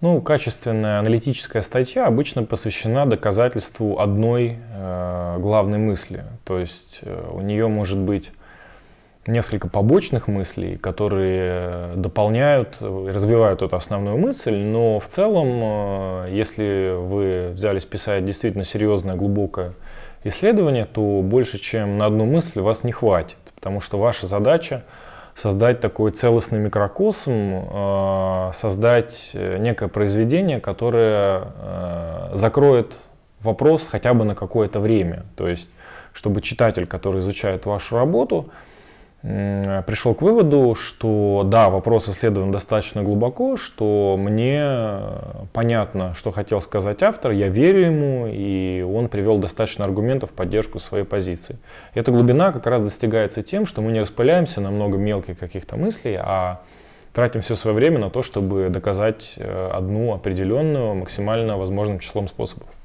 Ну, качественная аналитическая статья обычно посвящена доказательству одной э, главной мысли. То есть э, у нее может быть несколько побочных мыслей, которые дополняют, э, развивают эту основную мысль, но в целом, э, если вы взялись писать действительно серьезное, глубокое исследование, то больше чем на одну мысль вас не хватит, потому что ваша задача создать такой целостный микрокосм, э, создать э, некое произведение, которое э, закроет вопрос хотя бы на какое-то время. То есть, чтобы читатель, который изучает вашу работу, пришел к выводу, что да, вопрос исследован достаточно глубоко, что мне понятно, что хотел сказать автор, я верю ему, и он привел достаточно аргументов в поддержку своей позиции. Эта глубина как раз достигается тем, что мы не распыляемся на много мелких каких-то мыслей, а тратим все свое время на то, чтобы доказать э, одну определенную максимально возможным числом способов.